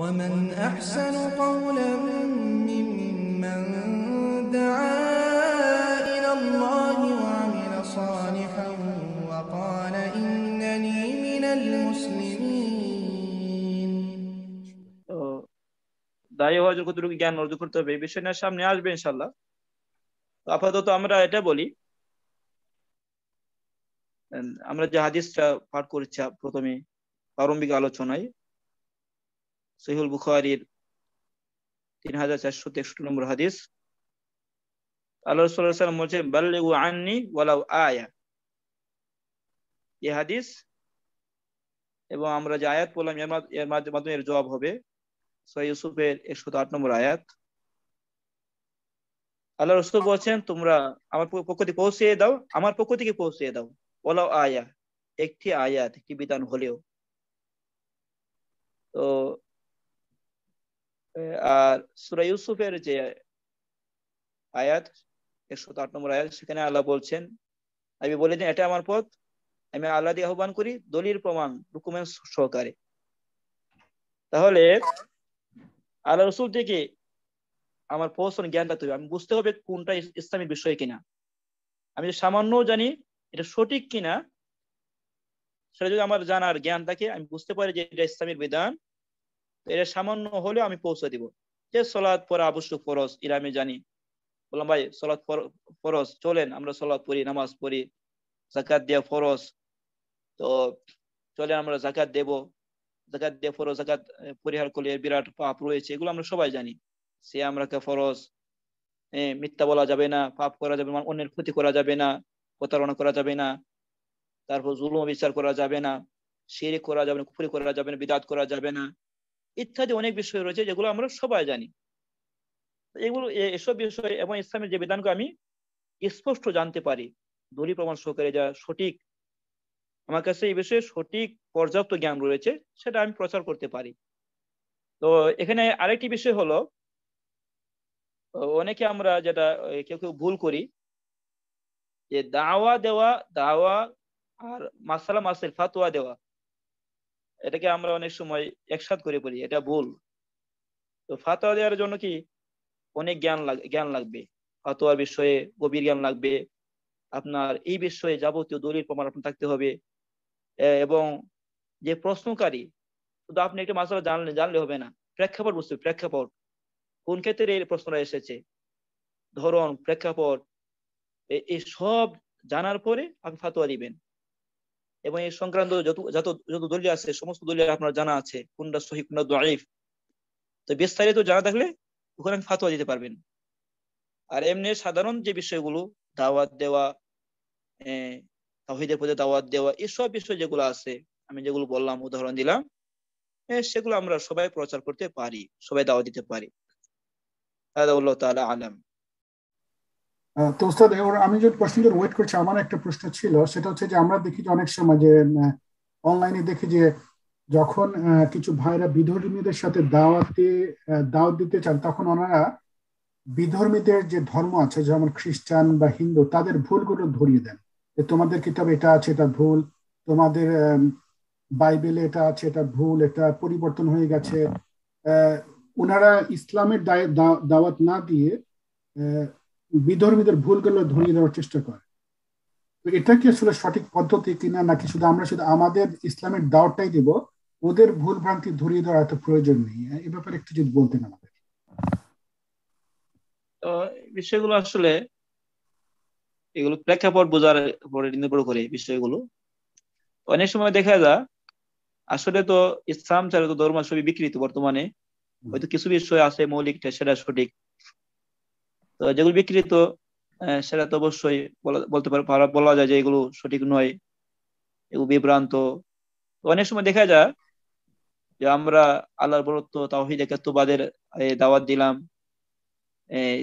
ومن أحسن قولا ممن دعا إلى الله وعمل صالحا وقال إنني من المسلمين দায়ী হওয়ার কতটুকু জ্ঞান অর্জন করতে হবে এই বিষয়টা সামনে আসবে ইনশাল্লাহ আপাতত আমরা এটা বলি আমরা যে হাদিসটা পাঠ করেছি প্রথমে প্রারম্ভিক আলোচনায় সহিউল বুখারির তিন হাজার চারশো তেষট্টি নম্বর হাদিস আল্লাহ সাল্লাম বলছে বাল্লেগু আননি ওয়ালাউ আয়া এ হাদিস এবং আমরা যে আয়াত বললাম এর মাধ্যমে এর জবাব হবে সহি ইউসুফের একশো আট নম্বর আয়াত আল্লাহ রসুল বলছেন তোমরা আমার পক্ষ থেকে পৌঁছে দাও আমার পক্ষ থেকে পৌঁছে দাও ওলাও আয়া একটি আয়াত একটি বিধান হলেও তো আর সুরা ইউসুফের যে আয়াত একশো আট নম্বর আয়াত সেখানে আল্লাহ বলছেন আমি বলে দিন এটা আমার পথ আমি আল্লাহ দিয়ে আহ্বান করি দলিল প্রমাণ ডকুমেন্টস সহকারে তাহলে আল্লাহ রসুল থেকে আমার জ্ঞান রাখতে হবে আমি বুঝতে হবে কোনটা ইসলামী বিষয় কিনা আমি যে সামান্য জানি এটা সঠিক কিনা সেটা যদি আমার জানার জ্ঞান থাকে আমি বুঝতে পারি যে এটা ইসলামের বিধান এটা সামান্য হলেও আমি পৌঁছে দিব যে সলাদ পরা আবশ্যক ফরজ এটা আমি জানি বললাম ভাই সলাদ ফরজ চলেন আমরা সলাদ পড়ি নামাজ পড়ি জাকাত দেওয়া ফরস তো চলেন আমরা জাকাত দেব জাকাত দিয়ে ফরস জাকাত পরিহার করলে বিরাট পাপ রয়েছে এগুলো আমরা সবাই জানি সে আমরা কে ফরজ মিথ্যা বলা যাবে না পাপ করা যাবে অন্যের ক্ষতি করা যাবে না প্রতারণা করা যাবে না তারপর জুলুম বিচার করা যাবে না শিরিক করা যাবে না কুফরি করা যাবে না বিদাত করা যাবে না ইত্যাদি অনেক বিষয় রয়েছে যেগুলো আমরা সবাই জানি এগুলো এসব বিষয় এবং ইসলামের যে বিধানকে আমি স্পষ্ট জানতে পারি দলি প্রমাণ সহকারে যা সঠিক আমার কাছে এই বিষয়ে সঠিক পর্যাপ্ত জ্ঞান রয়েছে সেটা আমি প্রচার করতে পারি তো এখানে আরেকটি বিষয় হলো অনেকে আমরা যেটা কেউ কেউ ভুল করি যে দাওয়া দেওয়া দাওয়া আর মাসালা মাসেল ফাতোয়া দেওয়া এটাকে আমরা অনেক সময় একসাথ করে পড়ি এটা ভুল তো ফাতোয়া দেওয়ার জন্য কি অনেক জ্ঞান জ্ঞান লাগবে ফাতোয়ার বিষয়ে গভীর জ্ঞান লাগবে আপনার এই বিষয়ে যাবতীয় দলিল প্রমাণ আপনার থাকতে হবে এবং যে প্রশ্নকারী শুধু আপনি একটা মাসালা জানলে জানলে হবে না প্রেক্ষাপট বুঝতে প্রেক্ষাপট কোন ক্ষেত্রে এই প্রশ্নটা এসেছে ধরন প্রেক্ষাপট এই সব জানার পরে আপনি ফাতোয়া দিবেন এবং এই সংক্রান্ত যত যত যত দলীয় আছে সমস্ত দলীয় আপনার জানা আছে কোনটা সহি কোনটা দরিফ তো বিস্তারিত জানা থাকলে ওখানে ফাতোয়া দিতে পারবেন আর এমনি সাধারণ যে বিষয়গুলো দাওয়াত দেওয়া তাহিদের পদে দাওয়াত দেওয়া এসব বিষয় যেগুলো আছে আমি যেগুলো বললাম উদাহরণ দিলাম সেগুলো আমরা সবাই প্রচার করতে পারি সবাই দাওয়া দিতে পারি আলম তালা তো ওস্তাদ আমি যে প্রশ্নটার ওয়েট করছি আমার একটা প্রশ্ন ছিল সেটা হচ্ছে যে আমরা দেখি যে অনেক সময় যে অনলাইনে দেখি যে যখন কিছু ভাইরা বিধর্মীদের সাথে দাওয়াতে দাওয়াত দিতে চান তখন ওনারা বিধর্মীদের যে ধর্ম আছে যেমন খ্রিস্টান বা হিন্দু তাদের ভুলগুলো ধরিয়ে দেন যে তোমাদের কিতাব এটা আছে এটা ভুল তোমাদের বাইবেলে এটা আছে এটা ভুল এটা পরিবর্তন হয়ে গেছে ওনারা ইসলামের দাওয়াত না দিয়ে বিধর্মীদের ভুলগুলো ধরিয়ে দেওয়ার চেষ্টা করে এটা কি আসলে সঠিক পদ্ধতি কিনা নাকি শুধু আমরা শুধু আমাদের ইসলামের দাওয়াটাই দেব ওদের ভুল ভ্রান্তি ধরিয়ে দেওয়ার এত প্রয়োজন নেই এ ব্যাপারে একটু যদি বলতেন আমাদের বিষয়গুলো আসলে এগুলো প্রেক্ষাপট বোঝার উপরে নির্ভর করে বিষয়গুলো অনেক সময় দেখা যায় আসলে তো ইসলাম ছাড়া তো ধর্ম সবই বিকৃত বর্তমানে হয়তো কিছু বিষয় আছে মৌলিকটা সেটা সঠিক তো যেগুলো বিকৃত সেটা তো অবশ্যই বলতে পারে বলা যায় যে এগুলো সঠিক নয় এগুলো বিভ্রান্ত অনেক সময় দেখা যায় যে আমরা আল্লাহর বরত্ব তাহিদ একাত্মবাদের দাওয়াত দিলাম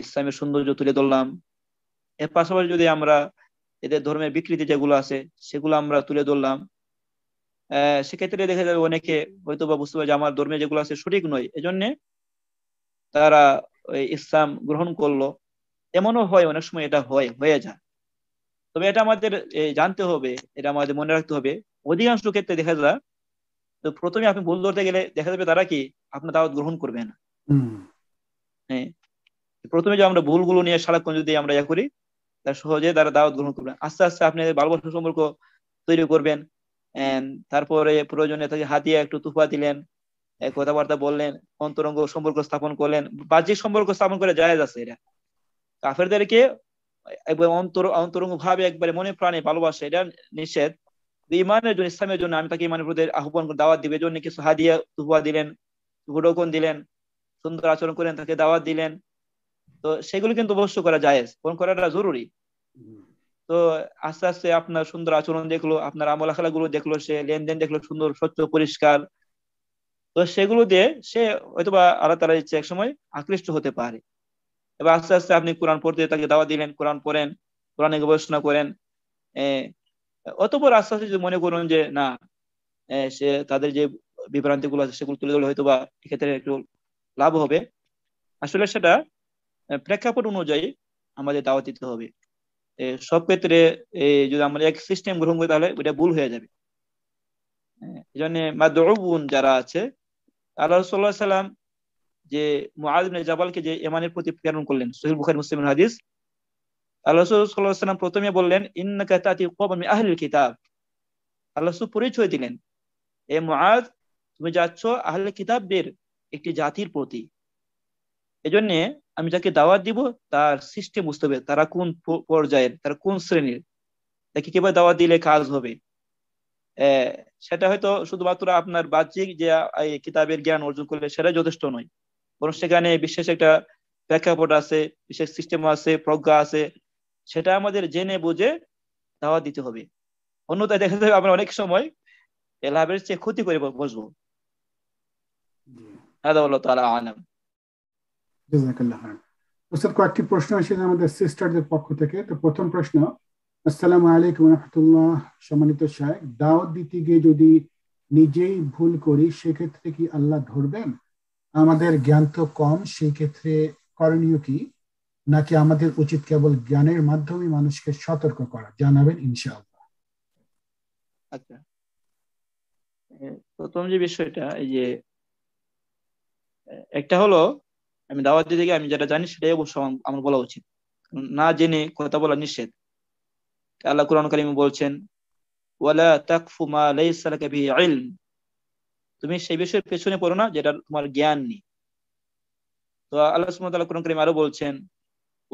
ইসলামের সৌন্দর্য তুলে ধরলাম এর পাশাপাশি যদি আমরা এদের ধর্মের বিকৃতি যেগুলো আছে সেগুলো আমরা তুলে ধরলাম সেক্ষেত্রে দেখা যাবে অনেকে হয়তো বা বুঝতে পারে যে আমার ধর্মে যেগুলো আছে সঠিক নয় এজন্যে তারা ওই ইসলাম গ্রহণ করলো এমনও হয় অনেক সময় এটা হয় হয়ে যায় তবে এটা আমাদের জানতে হবে এটা আমাদের মনে রাখতে হবে অধিকাংশ ক্ষেত্রে দেখা যায় তো প্রথমে আপনি ভুল ধরতে গেলে দেখা যাবে তারা কি আপনার দাওয়াত গ্রহণ করবে না হ্যাঁ প্রথমে যে আমরা ভুলগুলো নিয়ে সারাক্ষণ যদি আমরা ইয়া করি তার সহজে তারা দাওয়াত গ্রহণ করবেন আস্তে আস্তে আপনি ভালোবাসা সম্পর্ক তৈরি করবেন তারপরে প্রয়োজনে তাকে হাতিয়ে একটু তুফা দিলেন কথাবার্তা বললেন অন্তরঙ্গ সম্পর্ক স্থাপন করলেন বাহ্যিক সম্পর্ক স্থাপন করে যায় আছে এটা কাফেরদেরকে একবার অন্তর অন্তরঙ্গ ভাবে একবারে মনে প্রাণে ভালোবাসে এটা নিষেধ ইমানের জন্য ইসলামের জন্য আমি তাকে ইমানের প্রতি আহ্বান করে দাওয়াত দিবে জন্য কিছু হাদিয়া তুফা দিলেন হুডকন দিলেন সুন্দর আচরণ করেন তাকে দাওয়াত দিলেন তো সেগুলো কিন্তু অবশ্য করা যায় ফোন করাটা জরুরি তো আস্তে আস্তে আপনার সুন্দর আচরণ দেখলো আপনার আমল খেলা গুলো দেখলো সে লেনদেন দেখলো সুন্দর স্বচ্ছ পরিষ্কার তো সেগুলো দিয়ে সে হয়তোবা আল্লাহ তালা ইচ্ছে এক সময় আকৃষ্ট হতে পারে এবার আস্তে আস্তে আপনি কোরআন পড়তে তাকে দাওয়া দিলেন কোরআন পড়েন কোরআনে গবেষণা করেন অতপর আস্তে আস্তে যদি মনে করুন যে না সে তাদের যে বিভ্রান্তি গুলো আছে সেগুলো তুলে ধরলে হয়তো বা এক্ষেত্রে একটু লাভ হবে আসলে সেটা প্রেক্ষাপট অনুযায়ী আমাদের দাওয়া দিতে হবে সব ক্ষেত্রে যদি আমরা এক সিস্টেম গ্রহণ করি তাহলে ওইটা ভুল হয়ে যাবে এই জন্য যারা আছে আল্লাহ সাল্লাহ সাল্লাম যে মুআবিন জাবালকে যে এমানের প্রতি প্রেরণ করলেন সহিল বুখারি মুসলিম হাদিস আল্লাহ সাল্লাম প্রথমে বললেন ইন্নাকা তাতি কওমান মিন আহলিল কিতাব আল্লাহ পরিচয় দিলেন এ মুআজ তুমি যাচ্ছ আহলে কিতাবদের একটি জাতির প্রতি এজন্য আমি যাকে দাওয়াত দিব তার সৃষ্টি বুঝতে হবে তারা কোন পর্যায়ের তারা কোন শ্রেণীর তাকে কিভাবে দাওয়াত দিলে কাজ হবে সেটা হয়তো শুধুমাত্র আপনার বাহ্যিক যে কিতাবের জ্ঞান অর্জন করলে সেটা যথেষ্ট নয় বরং সেখানে বিশেষ একটা প্রেক্ষাপট আছে বিশেষ সিস্টেম আছে প্রজ্ঞা আছে সেটা আমাদের জেনে বুঝে দাওয়া দিতে হবে অন্যথায় দেখা যাবে আমরা অনেক সময় লাভের চেয়ে ক্ষতি করে বসবো কয়েকটি প্রশ্ন এসেছে আমাদের সিস্টারদের পক্ষ থেকে তো প্রথম প্রশ্ন আসসালামু আলাইকুম রহমতুল্লাহ সম্মানিত শাহেক দাওয়াত দিতে গিয়ে যদি নিজেই ভুল করি সেক্ষেত্রে কি আল্লাহ ধরবেন আমাদের জ্ঞান তো কম সেই ক্ষেত্রে করণীয় কি নাকি আমাদের উচিত কেবল জ্ঞানের মাধ্যমে মানুষকে সতর্ক করা জানাবেন ইনশাআল্লাহ আচ্ছা প্রথম যে বিষয়টা এই যে একটা হলো আমি দাওয়াত দিকে আমি যেটা জানি সেটাই অবশ্য আমার বলা উচিত না জেনে কথা বলা নিষেধ আল্লাহ কুরআন কালিম বলছেন ওয়ালা তাকফু মা লাইসা লাকা বিহি ইলম তুমি সেই বিষয়ের পেছনে পড়ো না যেটা তোমার জ্ঞান নেই তো আল্লাহ কোরআন করিম আরো বলছেন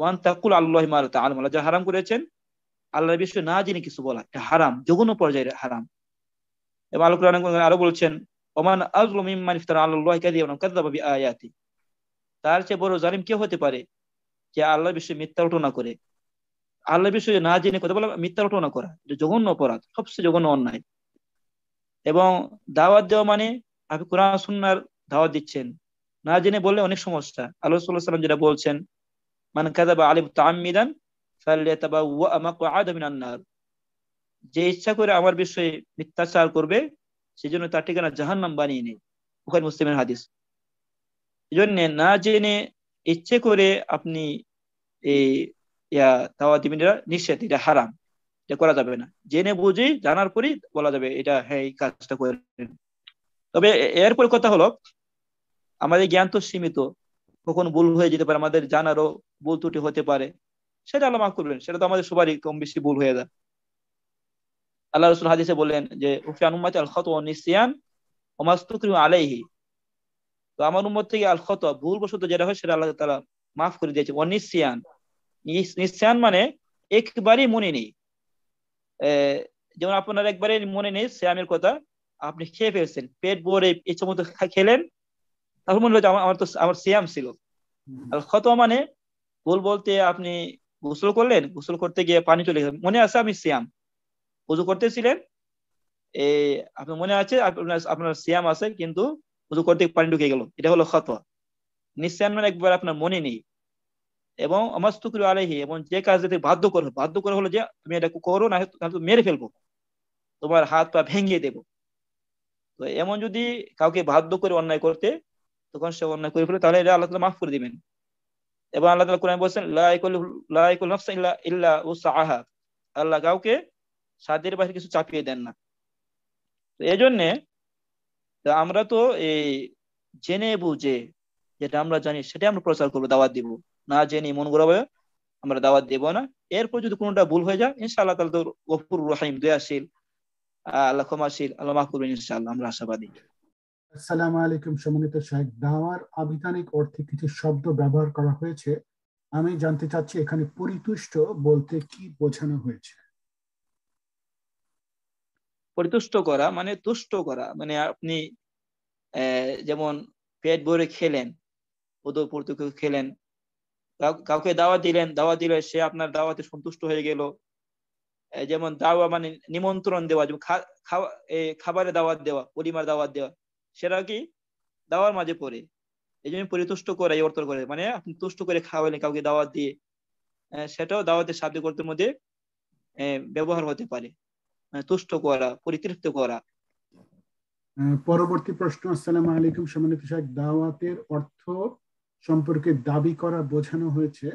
ওয়ান তাকুল আল্লাহ আলম আল্লাহ যা হারাম করেছেন আল্লাহর বিষয়ে না জেনে কিছু বলা এটা হারাম জঘন্য পর্যায়ের হারাম এবং আল্লাহ কোরআন আরো বলছেন ওমান আজলুম ইম্মান ইফতার আল্লাহ কাযিবা ওয়া কাযাবা তার চেয়ে বড় জালিম কে হতে পারে যে আল্লাহর বিষয়ে মিথ্যা রটনা করে আল্লাহর বিষয়ে না জেনে কথা বলা মিথ্যা রটনা করা এটা জঘন্য অপরাধ সবচেয়ে জঘন্য অন্যায় এবং দাওয়াত দেওয়া মানে আপনি কোরআন সুন্নার দাওয়াত দিচ্ছেন না জেনে বললে অনেক সমস্যা আল্লাহ সাল্লাম যেটা বলছেন মান কাজাবা আলিব তামিদান যে ইচ্ছা করে আমার বিষয়ে মিথ্যাচার করবে সেজন্য তার ঠিকানা জাহান নাম বানিয়ে নেই ওখানে মুসলিমের হাদিস এই জন্য না জেনে ইচ্ছে করে আপনি এই ইয়া দাওয়াত দিবেন নিষেধ এটা হারাম এটা করা যাবে না জেনে বুঝি জানার পরই বলা যাবে এটা হ্যাঁ এই কাজটা করে তবে এরপর কথা হলো আমাদের জ্ঞান তো সীমিত কখন ভুল হয়ে যেতে পারে আমাদের জানারও ভুল ত্রুটি হতে পারে সেটা আল্লাহ মাফ করবেন সেটা তো আমাদের সবারই কম বেশি ভুল হয়ে যায় আল্লাহ রসুল হাদিসে বললেন যে উফিয়ান উম্মাতে আল খত নিসিয়ান ওমাস্তুকরিম আলাইহি তো আমার উম্মত থেকে আল খত ভুল বসত যেটা হয় সেটা আল্লাহ তারা মাফ করে দিয়েছে অনিসিয়ান নিসিয়ান মানে একবারই মনে নেই যেমন আপনার একবারে মনে নেই শ্যামের কথা আপনি খেয়ে ফেলছেন পেট ভরে ইচ্ছে মতো খেলেন তারপর মনে হচ্ছে আমার তো আমার শ্যাম ছিল আর ক্ষত মানে ভুল বলতে আপনি গোসল করলেন গোসল করতে গিয়ে পানি চলে গেল মনে আছে আমি শ্যাম উজু করতেছিলেন এ আপনার মনে আছে আপনার আপনার আছে কিন্তু উজু করতে পানি ঢুকে গেল এটা হলো ক্ষত নিঃশ্যাম মানে একবার আপনার মনে নেই এবং অমাস্তুকরি আলাইহি এবং যে কাজটাতে বাধ্য করো বাধ্য করা হলো যে তুমি এটা করো না তুমি মেরে ফেলবো তোমার হাত পা ভেঙে দেব তো এমন যদি কাউকে বাধ্য করে অন্যায় করতে তখন সে অন্যায় করে ফেলে তাহলে এটা আল্লাহ তালা মাফ করে দিবেন এবং আল্লাহ তালা কোরআন বলছেন ইল্লা আহা আল্লাহ কাউকে সাদের বাহির কিছু চাপিয়ে দেন না তো এই জন্যে আমরা তো এই জেনে বুঝে যেটা আমরা জানি সেটা আমরা প্রচার করবো দাওয়াত দিব না জেনে মন ঘুরাবে আমরা দাওয়াত দেব না এরপর যদি কোনোটা ভুল হয়ে যায় ইনশাল্লাহ তাহলে তোর গফুর রহিম দয়াশীল আল্লাহ ক্ষমাশীল আল্লাহ মাহকুবেন ইনশাআল্লাহ আমরা আশাবাদী আসসালামু আলাইকুম সম্মানিত শাহেক দাওয়ার আবিধানিক অর্থে কিছু শব্দ ব্যবহার করা হয়েছে আমি জানতে চাচ্ছি এখানে পরিতুষ্ট বলতে কি বোঝানো হয়েছে পরিতুষ্ট করা মানে তুষ্ট করা মানে আপনি যেমন পেট ভরে খেলেন ওদের পর্তুকে খেলেন কাউকে দাওয়া দিলেন দাওয়া দিলে সে আপনার দাওয়াতে সন্তুষ্ট হয়ে গেল যেমন দাওয়া মানে নিমন্ত্রণ দেওয়া যেমন খাবারে দাওয়াত দেওয়া পরিমার দাওয়াত দেওয়া সেটা কি দাওয়ার মাঝে পড়ে এই জন্য পরিতুষ্ট করে অর্থ করে মানে আপনি তুষ্ট করে খাওয়ালেন কাউকে দাওয়াত দিয়ে সেটাও দাওয়াতের সাহায্য করতে মধ্যে ব্যবহার হতে পারে মানে তুষ্ট করা পরিতৃপ্ত করা পরবর্তী প্রশ্ন আসসালাম আলাইকুম সম্মানিত দাওয়াতের অর্থ সম্পর্কে দাবি করা বোঝানো হয়েছে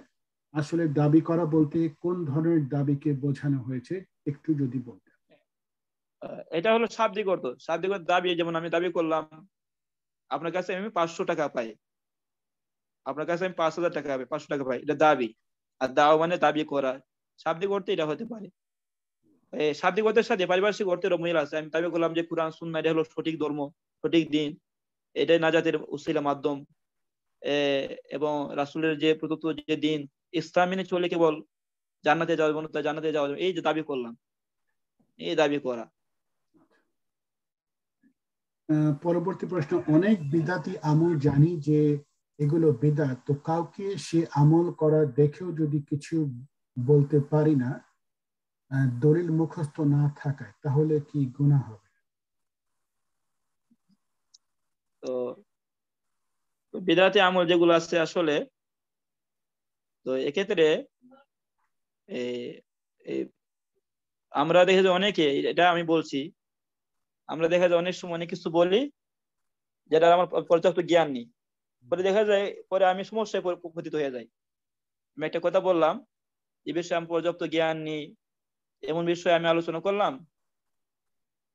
আসলে দাবি করা বলতে কোন ধরনের দাবিকে বোঝানো হয়েছে একটু যদি বলতে এটা হলো শাব্দিক অর্থ শাব্দিক অর্থ দাবি যেমন আমি দাবি করলাম আপনার কাছে আমি পাঁচশো টাকা পাই আপনার কাছে আমি পাঁচ হাজার টাকা পাই পাঁচশো টাকা পাই এটা দাবি আর দাও মানে দাবি করা শাব্দিক অর্থে এটা হতে পারে শাব্দিক অর্থের সাথে পারিপার্শ্বিক অর্থের মহিলা আছে আমি দাবি করলাম যে কোরআন সুন্না এটা হলো সঠিক ধর্ম সঠিক দিন এটাই নাজাতের উসিলা মাধ্যম এবং রাসুলের যে প্রদত্ত যে দিন ইসলাম মেনে চলে কেবল জান্নাতে যাওয়া যাবে না জান্নাতে যাওয়া যাবে এই যে দাবি করলাম এই দাবি করা পরবর্তী প্রশ্ন অনেক বিদাতি আমল জানি যে এগুলো বেদা তো কাউকে সে আমল করা দেখেও যদি কিছু বলতে পারি না দলিল মুখস্থ না থাকায় তাহলে কি গুণা হবে তো বিদাতি আমল যেগুলো আছে আসলে তো এক্ষেত্রে আমরা দেখে যে অনেকে এটা আমি বলছি আমরা দেখা যায় অনেক সময় অনেক কিছু বলি যেটা আমার পর্যাপ্ত জ্ঞান নেই পরে দেখা যায় পরে আমি সমস্যায় পতিত হয়ে যাই আমি একটা কথা বললাম এ বিষয়ে আমি পর্যাপ্ত জ্ঞান নেই এমন বিষয়ে আমি আলোচনা করলাম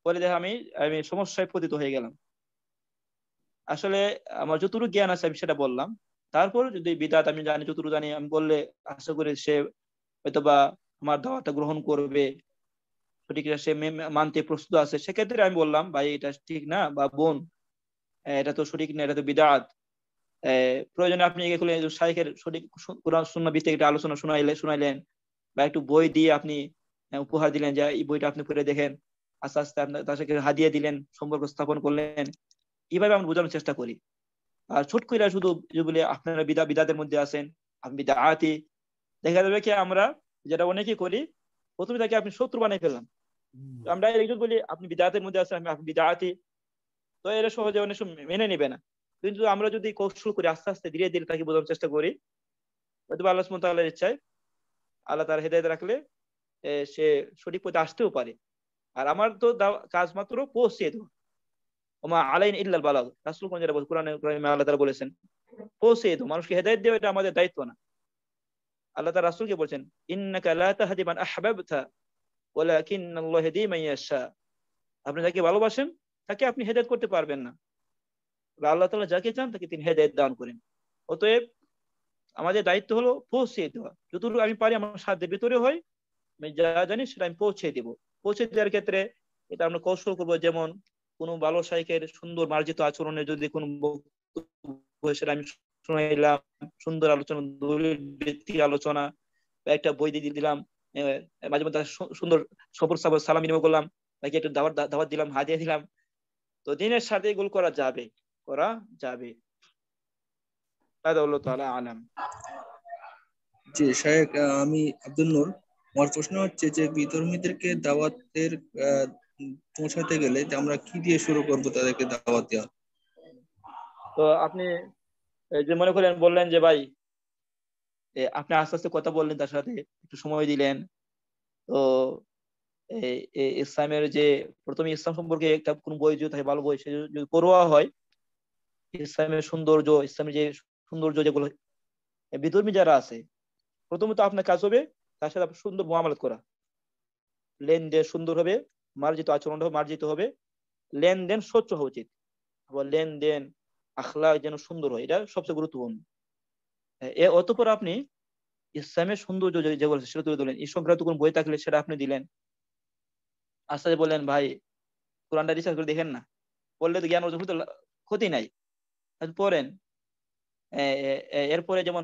পরে দেখা আমি আমি সমস্যায় পতিত হয়ে গেলাম আসলে আমার যতটুকু জ্ঞান আছে আমি সেটা বললাম তারপর যদি বিদাত আমি জানি যতটুকু জানি আমি বললে আশা করি সে বা আমার দাওয়াটা গ্রহণ করবে সঠিক সে মানতে প্রস্তুত আছে সেক্ষেত্রে আমি বললাম ভাই এটা ঠিক না বা বোন এটা তো সঠিক না এটা তো বিদাত প্রয়োজনে আপনি শাইখের সঠিক কোরআন শূন্য থেকে একটা আলোচনা শুনাইলে শুনাইলেন বা একটু বই দিয়ে আপনি উপহার দিলেন যে এই বইটা আপনি পড়ে দেখেন আস্তে আস্তে আপনার তার সাথে হাদিয়ে দিলেন সম্পর্ক স্থাপন করলেন এভাবে আমরা বোঝানোর চেষ্টা করি আর ছোট করে শুধু বলে আপনারা বিদা বিদাদের মধ্যে আছেন আপনি বিদা আতি দেখা যাবে কি আমরা যেটা অনেকে করি প্রথমে তাকে আপনি শত্রু বানিয়ে ফেললাম আমরা একজন বলি আপনি বিদাতের মধ্যে আছেন আমি আপনি বিদা আতি তো এরা সহজে অনেক সময় মেনে নেবে না কিন্তু আমরা যদি কৌশল করি আস্তে আস্তে ধীরে ধীরে তাকে বোঝানোর চেষ্টা করি হয়তো আল্লাহ সুমতাল্লাহ ইচ্ছায় আল্লাহ তার হেদায়ত রাখলে সে সঠিক পথে আসতেও পারে আর আমার তো কাজ মাত্র পৌঁছিয়ে দেওয়া ওমা আলাইন ইল্লাল বালাগ কোন আল্লাহ বলেছেন পৌঁছে তো মানুষকে দেওয়া এটা আমাদের দায়িত্ব না আল্লাহ ইন্নাকা আল্লাহ আপনি যাকে ভালোবাসেন তাকে আপনি করতে পারবেন না আল্লাহ তালা যাকে চান তাকে তিনি হেদায়েত দান করেন অতএব আমাদের দায়িত্ব হলো পৌঁছে দেওয়া যতটুকু আমি পারি আমার সাধ্যের ভিতরে হয় আমি যা জানি সেটা আমি পৌঁছে দেবো পৌঁছে দেওয়ার ক্ষেত্রে এটা আমরা কৌশল করবো যেমন কোনো ভালো শাইখের সুন্দর মার্জিত আচরণে যদি কোনো বক্তব্য আমি শুনাইলাম সুন্দর আলোচনা ভিত্তিক আলোচনা একটা বই দিয়ে দিলাম মাঝে মধ্যে সুন্দর সফর সফর সালাম বিনিময় করলাম তাকে একটু দাবার দাবার দিলাম হাতিয়ে দিলাম তো দিনের সাথে এগুলো করা যাবে করা যাবে আলাম জি সাহেব আমি আব্দুল নূর আমার প্রশ্ন হচ্ছে যে বিধর্মীদেরকে দাওয়াতের পৌঁছাতে গেলে যে আমরা কি দিয়ে শুরু করব তাদেরকে দাওয়াত দেওয়া তো আপনি এই যে মনে করেন বললেন যে ভাই আপনি আস্তে আস্তে কথা বললেন তার সাথে একটু সময় দিলেন তো ইসলামের যে প্রথমে ইসলাম সম্পর্কে একটা কোন বই যদি থাকে ভালো বই সে যদি পড়ুয়া হয় ইসলামের সৌন্দর্য ইসলামের যে সৌন্দর্য যেগুলো বিধর্মী যারা আছে প্রথমত আপনার কাজ হবে তার সাথে সুন্দর মোয়ামালত করা লেন দিয়ে সুন্দর হবে মার্জিত আচরণটা মার্জিত হবে লেনদেন স্বচ্ছ হওয়া উচিত লেনদেন আখলা যেন সুন্দর হয় এটা সবচেয়ে গুরুত্বপূর্ণ এ অতপর আপনি ইসলামের সৌন্দর্য যেগুলো সেটা তুলে ধরলেন এই সংক্রান্ত কোন বই থাকলে সেটা আপনি দিলেন আস্তে বললেন ভাই কোরআনটা রিসার্চ করে দেখেন না বললে তো জ্ঞান অর্জন ক্ষতি নাই পড়েন এরপরে যেমন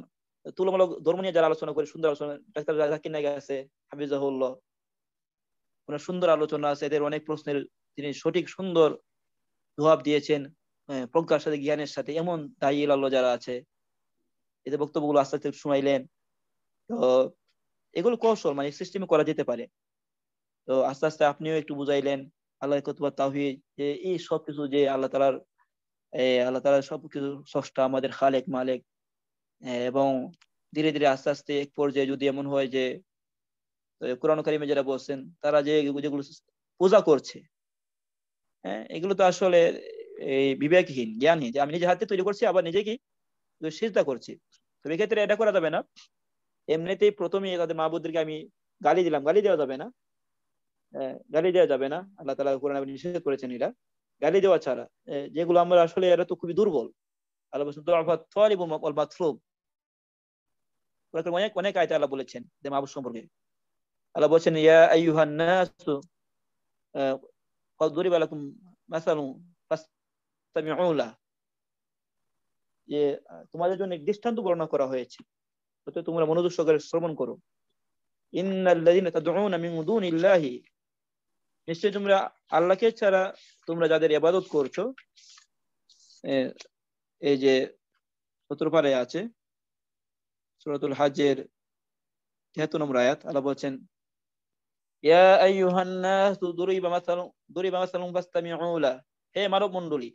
তুলমূলক ধর্ম নিয়ে যারা আলোচনা করে সুন্দর আলোচনা ডাক্তার জাকির নায়ক আছে হাফিজাহুল্লাহ ওনার সুন্দর আলোচনা আছে এদের অনেক প্রশ্নের তিনি সঠিক সুন্দর জবাব দিয়েছেন হ্যাঁ, প্রজ্ঞার সাথে জ্ঞানের সাথে এমন দায়ী আল্লাহ যারা আছে এদের বক্তব্যগুলো আস্তে আস্তে শুনাইলেন তো এগুলো কৌশল মানে সিস্টেমে করা যেতে পারে তো আস্তে আস্তে আপনিও একটু বুঝাইলেন আল্লাহ কতবা তাহিদ যে এই সব কিছু যে আল্লাহ তালার আল্লাহ তালার সব কিছু স্রষ্টা আমাদের খালেক মালেক এবং ধীরে ধীরে আস্তে আস্তে এক পর্যায়ে যদি এমন হয় যে কোরআন কারিমে যারা বলছেন তারা যে যেগুলো পূজা করছে হ্যাঁ এগুলো তো আসলে এই বিবেকহীন জ্ঞানহীন যে আমি নিজে হাতে তৈরি করছি আবার নিজেকে কি চিন্তা করছি তো এক্ষেত্রে এটা করা যাবে না এমনিতেই প্রথমে তাদের মাহবুদদেরকে আমি গালি দিলাম গালি দেওয়া যাবে না গালি দেওয়া যাবে না আল্লাহ তালা কোরআন নিষেধ করেছেন এরা গালি দেওয়া ছাড়া যেগুলো আমরা আসলে এরা তো খুবই দুর্বল আল্লাহ অনেক অনেক আয়তা আল্লাহ বলেছেন যে মাহবুদ সম্পর্কে আল্লাহ বলছেন ইয়া আইয়ুহান নাস কদ দুরিবা লাকুম মাসালু ফাসতামিউলা যে তোমাদের জন্য এক দৃষ্টান্ত বর্ণনা করা হয়েছে অতএব তোমরা মনোযোগ সহকারে শ্রবণ করো ইন্নাল্লাযিনা তাদউনা মিন দুনিল্লাহি নিশ্চয় তোমরা আল্লাহকে ছাড়া তোমরা যাদের ইবাদত করছো এই যে সূত্রপারে আছে সূরাতুল হাজের 73 নম্বর আয়াত আল্লাহ বলছেন ইয়া আইয়ুহান নাস দুরিবা মাসালুন দুরিবা মাসালুন ফাসতামিউ লা হে মানব মণ্ডলী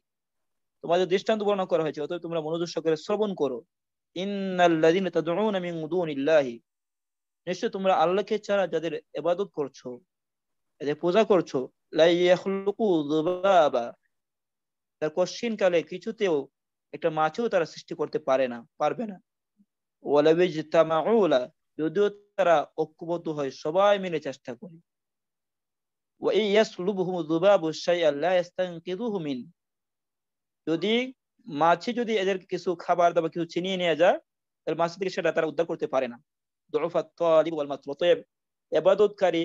তোমাদের দৃষ্টান্ত বর্ণনা করা হয়েছে অতএব তোমরা মনোযোগ সহকারে শ্রবণ করো ইন্নাল্লাযিনা তাদউনা মিন দুনিল্লাহি নিশ্চয় তোমরা আল্লাহকে ছাড়া যাদের ইবাদত করছো যাদের পূজা করছো লা ইয়াখলুকু যুবাবা তার কশিন কালে কিছুতেও একটা মাছও তারা সৃষ্টি করতে পারে না পারবে না ওয়ালাবিজতামাউ লা যদিও তারা ঐক্যবদ্ধ হয় সবাই মিলে চেষ্টা করে যদি মাছি যদি এদের কিছু খাবার দাবার কিছু চিনিয়ে নিয়ে যায় তাহলে মাছি থেকে সেটা তারা উদ্ধার করতে পারে না এবাদতকারী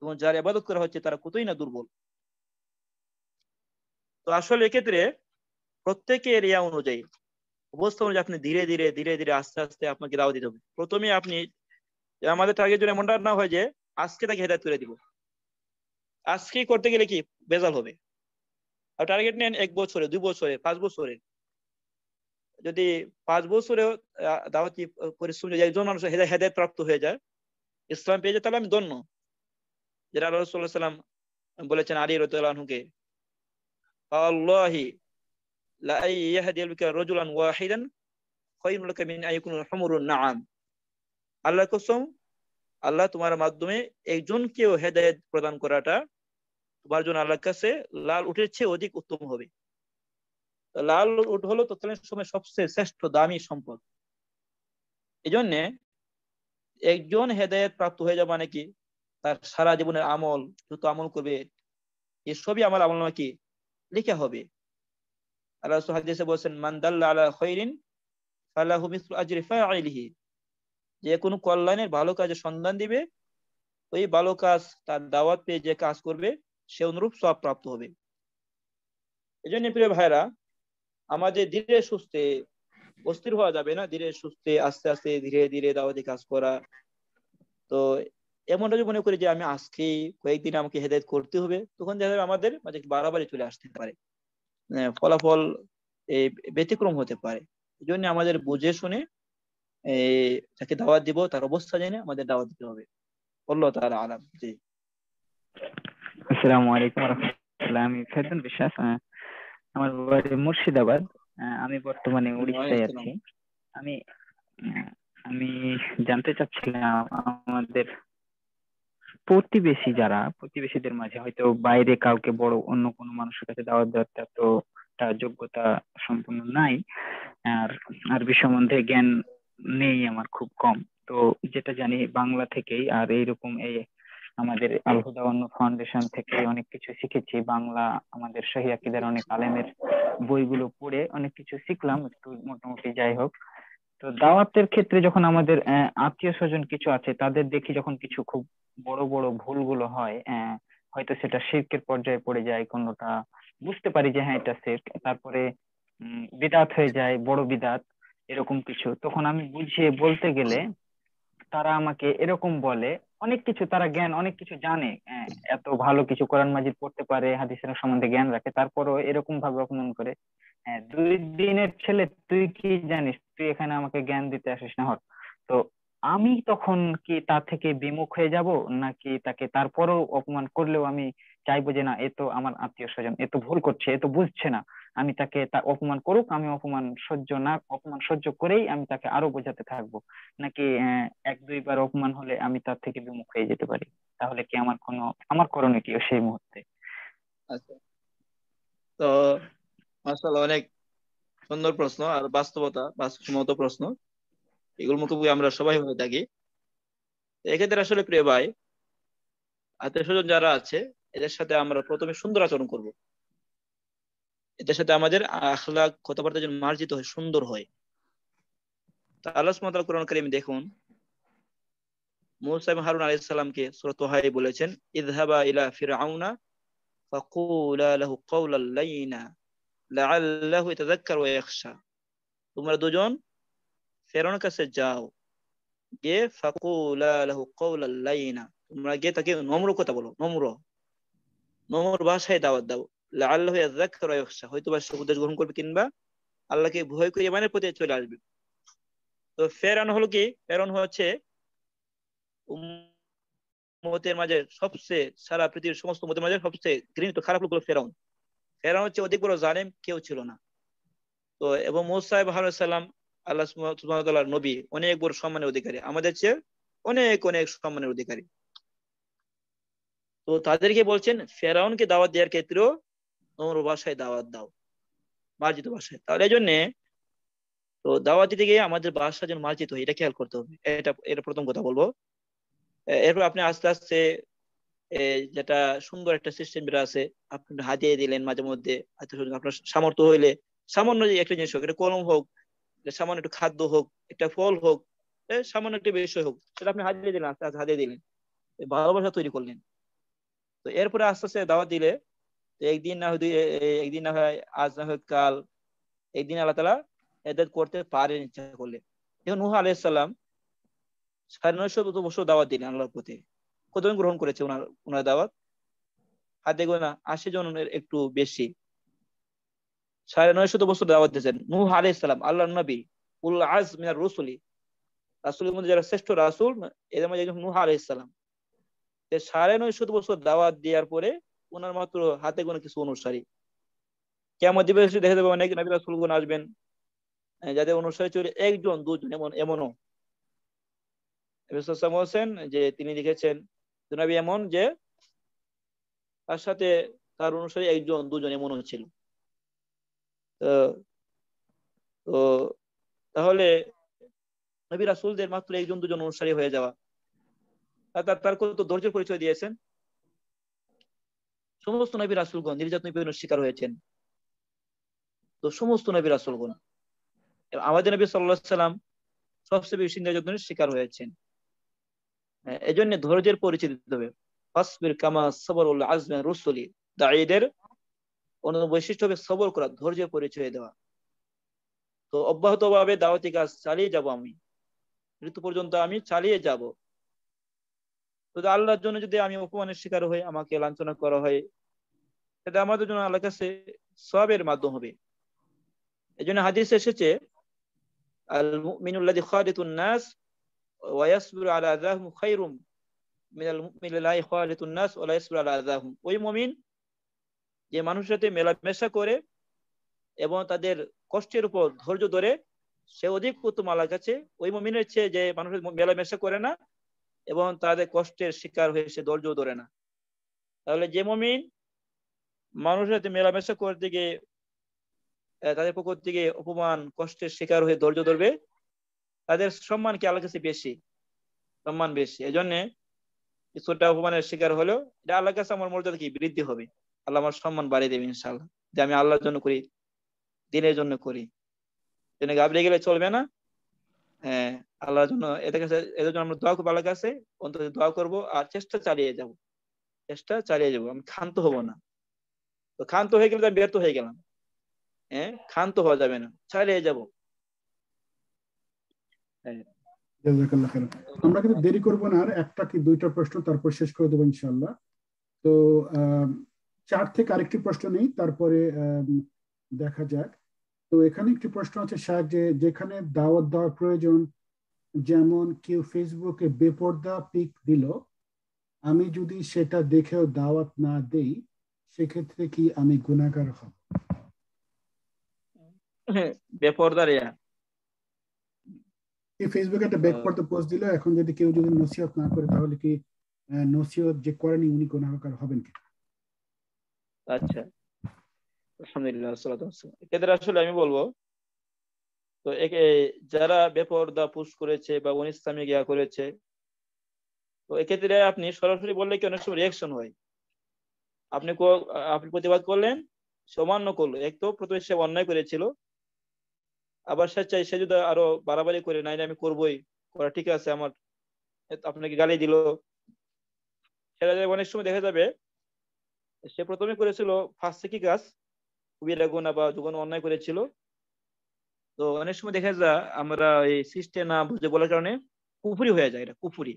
এবং যারা এবাদত করা হচ্ছে তারা কতই না দুর্বল তো আসলে এক্ষেত্রে প্রত্যেকে এরিয়া অনুযায়ী অবস্থা অনুযায়ী আপনি ধীরে ধীরে ধীরে ধীরে আস্তে আস্তে আপনাকে দাওয়া দিতে হবে প্রথমে আপনি যে আমাদের টার্গেট যেন এমনটা না হয় যে আজকে তাকে হেদায়ত করে দিব আজকে করতে গেলে কি বেজাল হবে আর টার্গেট নেন এক বছরে দুই বছরে পাঁচ বছরে যদি পাঁচ বছরে দাওয়াতি পরিশ্রম যদি একজন মানুষ হেদায়ত প্রাপ্ত হয়ে যায় ইসলাম পেয়ে যায় তাহলে আমি ধন্য যেটা আল্লাহ সাল্লাহ সাল্লাম বলেছেন আলী রতুল্লাহকে আল্লাহি লা ইয়াহদি বিকা রাজুলান ওয়াহিদান খায়রুল মিন আইকুন হুমুরুন নাআম আল্লাহ কসম আল্লাহ তোমার মাধ্যমে একজনকেও হেদায়ত প্রদান করাটা তোমার জন্য আল্লাহর কাছে লাল উঠের চেয়ে অধিক উত্তম হবে লাল উঠ হলো তৎকালীন সময় সবচেয়ে শ্রেষ্ঠ দামি সম্পদ এই জন্যে একজন হেদায়ত প্রাপ্ত হয়ে যাবে মানে কি তার সারা জীবনের আমল যত আমল করবে এসবই আমার আমল নাকি লেখা হবে আল্লাহ সোহাদ বলছেন মান্দাল্লা আল্লাহ হইরিন ফালাহু মিসলু যে কোনো কল্যাণের ভালো কাজের সন্ধান দিবে ওই ভালো কাজ তার দাওয়াত পেয়ে যে কাজ করবে সে অনুরূপ সব প্রাপ্ত হবে জন্য প্রিয় ভাইরা আমাদের ধীরে সুস্থে অস্থির হওয়া যাবে না ধীরে সুস্থে আস্তে আস্তে ধীরে ধীরে দাওয়াতি কাজ করা তো এমনটা যদি মনে করি যে আমি আজকে কয়েকদিন আমাকে হেদায়ত করতে হবে তখন দেখা যাবে আমাদের মাঝে বাড়াবাড়ি চলে আসতে পারে মানে ফলাফল ব্যতিক্রম হতে পারে এই জন্য আমাদের বুঝে শুনে তাকে দাওয়াত দিব তার অবস্থা জেনে আমাদের দাওয়াত দিতে হবে বললো তার আলাম জি আসসালামু আলাইকুম আমি ফেরদুল বিশ্বাস আমার বাড়ি মুর্শিদাবাদ আমি বর্তমানে উড়িষ্যায় আছি আমি আমি জানতে চাচ্ছিলাম আমাদের প্রতিবেশী যারা প্রতিবেশীদের মাঝে হয়তো বাইরে কাউকে বড় অন্য কোনো মানুষের কাছে দাওয়াত দেওয়ার তো যোগ্যতা সম্পূর্ণ নাই আর আরবি সম্বন্ধে জ্ঞান নেই আমার খুব কম তো যেটা জানি বাংলা থেকেই আর এইরকম এই আমাদের আল হুদা ফাউন্ডেশন থেকে অনেক কিছু শিখেছি বাংলা আমাদের শহীদ আকিদার অনেক আলেমের বইগুলো পড়ে অনেক কিছু শিখলাম একটু মোটামুটি যাই হোক তো দাওয়াতের ক্ষেত্রে যখন আমাদের আত্মীয় স্বজন কিছু আছে তাদের দেখি যখন কিছু খুব বড় বড় ভুলগুলো হয় হয়তো সেটা শিরকের পর্যায়ে পড়ে যায় কোনোটা বুঝতে পারি যে হ্যাঁ এটা শির্ক তারপরে বিদাত হয়ে যায় বড় বিদাত এরকম কিছু তখন আমি বুঝিয়ে বলতে গেলে তারা আমাকে এরকম বলে অনেক কিছু তারা জ্ঞান অনেক কিছু জানে হ্যাঁ, এত ভালো কিছু কোরআন মাজিদ পড়তে পারে হাদিসের সম্বন্ধে জ্ঞান রাখে তারপরও এরকম ভাবে অপমান করে হ্যাঁ, দুই দিনের ছেলে তুই কি জানিস তুই এখানে আমাকে জ্ঞান দিতে আসিস না হট তো আমি তখন কি তা থেকে বিমুখ হয়ে যাব নাকি তাকে তারপরও অপমান করলেও আমি চাইবো যে না এ তো আমার আত্মীয় স্বজন এ তো ভুল করছে এ তো বুঝছে না আমি তাকে তা অপমান করুক আমি অপমান সহ্য না অপমান সহ্য করেই আমি তাকে আরো বোঝাতে থাকবো নাকি এক দুইবার অপমান হলে আমি তার থেকে বিমুখ হয়ে যেতে পারি তাহলে কি আমার কোনো আমার করণীয় কি সেই মুহূর্তে আচ্ছা তো মাসাল্লাহ অনেক সুন্দর প্রশ্ন আর বাস্তবতা বাস্তবসম্মত প্রশ্ন এগুলোর মুখোমুখি আমরা সবাই হয়ে থাকি এক্ষেত্রে আসলে প্রিয় ভাই আত্মীয় স্বজন যারা আছে এদের সাথে আমরা প্রথমে সুন্দর আচরণ করব এদের সাথে আমাদের আখলা কথাবার্তা যেন মার্জিত হয় সুন্দর হয় তা আল্লাহ কোরআন করিম দেখুন মুসাইম হারুন বলেছেন ইদহাবা ইলা ফিরাউনা ফাকুলা লাহু লাইনা লাআল্লাহু ওয়া তোমরা দুজন ফেরাউনের কাছে যাও গিয়ে ফাকুলা লাহু কওলাল লাইনা তোমরা গিয়ে তাকে নম্র কথা বলো নম্র নমর বাসায় দাওয়াত দাও আল্লাহ হয়তো বা উপদেশ গ্রহণ করবে কিংবা আল্লাহকে ভয় করে মানে প্রতি চলে আসবে তো ফেরান হলো কি ফেরান হচ্ছে মাঝে সবচেয়ে সারা পৃথিবীর সমস্ত মতের মাঝে সবচেয়ে ঘৃণিত খারাপ লোক ফেরাউন ফেরাউন হচ্ছে অধিক বড় জানেম কেউ ছিল না তো এবং মোসাহেব সাল্লাম আল্লাহ নবী অনেক বড় সম্মানের অধিকারী আমাদের চেয়ে অনেক অনেক সম্মানের অধিকারী তো তাদেরকে বলছেন ফেরাউনকে দাওয়াত দেওয়ার ক্ষেত্রেও তোমার বাসায় দাওয়াত দাও মার্জিত বাসায় তাহলে এই জন্যে তো দাওয়াত দিতে গিয়ে আমাদের বাসা যেন মার্জিত হয় এটা খেয়াল করতে হবে এটা এটা প্রথম কথা বলবো এরপর আপনি আস্তে আস্তে যেটা সুন্দর একটা সিস্টেম যেটা আছে আপনি হাতিয়ে দিলেন মাঝে মধ্যে আপনার সামর্থ্য হইলে সামান্য যে একটা জিনিস হোক এটা কলম হোক সামান্য একটু খাদ্য হোক একটা ফল হোক সামান্য একটা বিষয় হোক সেটা আপনি হাতিয়ে দিলেন আস্তে আস্তে হাতিয়ে দিলেন ভালোবাসা তৈরি করলেন তো এরপরে আস্তে আস্তে দাওয়াত দিলে একদিন না হয় একদিন না হয় আজ না হয় কাল একদিন আল্লাহ তালা এদের করতে পারেন ইচ্ছা করলে এখন নুহা আলাইসাল্লাম সাড়ে নয়শো বছর দাওয়াত দিলেন আল্লাহর প্রতি কতজন গ্রহণ করেছে ওনার ওনার দাওয়াত আর দেখবো না আশি জনের একটু বেশি সাড়ে নয় শত বছর দাওয়াত দিয়েছেন নুহা আলাই ইসলাম আল্লাহ নবী উল্লাহ আজ মিনার রসুলি রাসুলের মধ্যে যারা শ্রেষ্ঠ রাসুল এদের মধ্যে একজন নুহ আলাই সাড়ে নয়শত বছর দাওয়াত দেওয়ার পরে ওনার মাত্র হাতে কোনো কিছু অনুসারী কেমন দিবসে দেখা যাবে অনেক নবীরা সুলগুন আসবেন যাদের অনুসারী চলে একজন দুজন এমন এমনও হোসেন যে তিনি লিখেছেন নবী এমন যে তার সাথে তার অনুসারী একজন দুজন এমন ছিল তো তাহলে নবী রাসুলদের মাত্র একজন দুজন অনুসারী হয়ে যাওয়া তার কত ধৈর্যের পরিচয় দিয়েছেন সমস্ত নবী রাসুলগণ নির্যাতন বিভিন্ন শিকার হয়েছেন তো সমস্ত নবী রাসুলগণ আমাদের নবী সাল্লাহ সাল্লাম সবচেয়ে বেশি নির্যাতনের শিকার হয়েছেন হ্যাঁ, এজন্য ধৈর্যের পরিচয় দিতে হবে ফাসবির কামা সবর উল্লাহ আজমেন রুসলি দায়ীদের অন্যতম বৈশিষ্ট্য হবে সবর করা ধৈর্যের পরিচয় দেওয়া তো অব্যাহত ভাবে দাওয়াতি কাজ চালিয়ে যাব আমি মৃত্যু পর্যন্ত আমি চালিয়ে যাব তো আল্লাহর জন্য যদি আমি অপমানের শিকার হই আমাকে লাঞ্ছনা করা হয় সেটা আমাদের জন্য আল্লাহ কাছে সবের মাধ্যম হবে এই জন্য হাদিস এসেছে আল মুমিনুল্লাযী খালিতুন নাস ওয়া ইয়াসবিরু আলা আযাহুম খায়রুম মিনাল মুমিনিল্লাযী খালিতুন নাস ওই মমিন যে মানুষের সাথে মেলামেশা করে এবং তাদের কষ্টের উপর ধৈর্য ধরে সে অধিক উত্তম আল্লাহ কাছে ওই মমিনের চেয়ে যে মানুষের মেলামেশা করে না এবং তাদের কষ্টের শিকার হয়ে সে ধৈর্য ধরে না তাহলে যে মমিন মানুষের সাথে মেলামেশা করতে গিয়ে তাদের পক্ষ থেকে অপমান কষ্টের শিকার হয়ে ধৈর্য ধরবে তাদের সম্মান কি আল্লাহ কাছে বেশি সম্মান বেশি এই জন্যে কিছুটা অপমানের শিকার হলেও এটা আল্লাহ কাছে আমার মর্যাদা কি বৃদ্ধি হবে আল্লাহ আমার সম্মান বাড়িয়ে দেবে ইনশাল্লাহ যে আমি আল্লাহর জন্য করি দিনের জন্য করি জন্য গাবড়ে গেলে চলবে না হ্যাঁ আল্লাহর জন্য এদের কাছে এদের জন্য আমরা দোয়া করবো আল্লাহ কাছে অন্তত দোয়া করব আর চেষ্টা চালিয়ে যাব চেষ্টা চালিয়ে যাব আমি ক্ষান্ত হব না তো ক্ষান্ত হয়ে গেলে আমি ব্যর্থ হয়ে গেলাম হ্যাঁ ক্ষান্ত হওয়া যাবে না চালিয়ে যাব হ্যাঁ। আমরা কিন্তু দেরি করব না আর একটা কি দুইটা প্রশ্ন তারপর শেষ করে দেবো ইনশাল্লাহ তো চার থেকে আরেকটি প্রশ্ন নেই তারপরে দেখা যাক তো এখানে একটি প্রশ্ন আছে স্যার যে যেখানে দাওয়াত দেওয়ার প্রয়োজন যেমন কেউ ফেসবুকে বেপর্দা পিক দিল আমি যদি সেটা দেখেও দাওয়াত না দেই সেক্ষেত্রে কি আমি গুণাকার হব হ্যাঁ, বেপর্দা রিয়া ফেসবুকে একটা বেপর্দা পোস্ট দিল এখন যদি কেউ যদি নসিহত না করে তাহলে কি নসিহত যে করেনি উনি গুণাগার হবেন কি আচ্ছা আলহামদুলিল্লাহ সালাত আসলে আমি বলবো তো যারা বেপরদা পুশ করেছে বা অনিস্তামিক গিয়া করেছে তো এক্ষেত্রে আপনি সরাসরি বললে কি অনেক সময় রিয়াকশন হয় আপনি আপনি প্রতিবাদ করলেন সে অমান্য করলো এক তো প্রথমে সে অন্যায় করেছিল আবার সে চাই সে যদি আরো বাড়াবাড়ি করে নাই আমি করবই করা ঠিক আছে আমার আপনাকে গালি দিল সেটা অনেক সময় দেখা যাবে সে প্রথমে করেছিল ফার্স্ট কি কাজ কুবিরা গুণা বা যখন অন্যায় করেছিল তো অনেক সময় দেখা যায় আমরা এই সিস্টে না বুঝে বলার কারণে কুপুরি হয়ে যায় এটা কুপুরি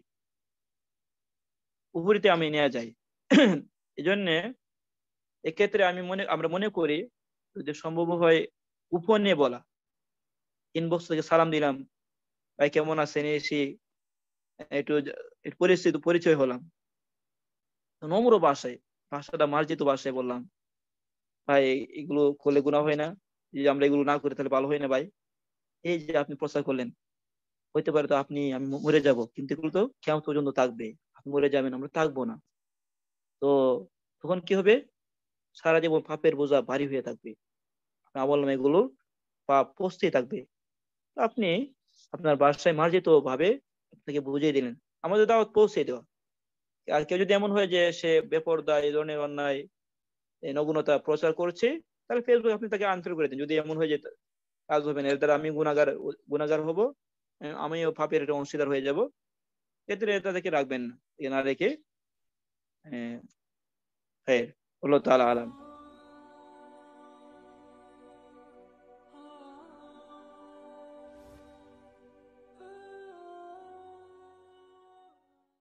কুপুরিতে আমি নেওয়া যাই এই জন্যে এক্ষেত্রে আমি মনে আমরা মনে করি যদি সম্ভব হয় উপর নিয়ে বলা ইনবক্স থেকে সালাম দিলাম ভাই কেমন আছেন এসি একটু পরিস্থিতি পরিচয় হলাম নম্র বাসায় ভাষাটা মার্জিত বাসায় বললাম ভাই এগুলো করলে গুণা হয় না যদি আমরা এগুলো না করি তাহলে ভালো হয় না ভাই এই যে আপনি প্রচার করলেন হইতে পারে তো আপনি আমি মরে যাব কিন্তু এগুলো তো কেমন পর্যন্ত থাকবে আপনি মরে যাবেন আমরা থাকবো না তো তখন কি হবে সারা জীবন পাপের বোঝা ভারী হয়ে থাকবে আপনার এগুলো পাপ পচতেই থাকবে আপনি আপনার বাসায় মার্জিত ভাবে আপনাকে বুঝিয়ে দিলেন আমাদের দাওয়াত পৌঁছে দেওয়া আর কেউ যদি এমন হয় যে সে বেপর্দা এই ধরনের অন্যায় নগ্নতা প্রচার করছে তাহলে ফেসবুক আপনি তাকে আনসার করে দিন যদি এমন হয়ে যেত কাজ হবে না এর দ্বারা আমি গুণাগার গুণাগার হব হ্যাঁ, আমিও পাপের একটা অংশীদার হয়ে যাব এতে তাদেরকে রাখবেন না রেখে হ্যাঁ হলো হ্যাঁ, তাহলে আলাম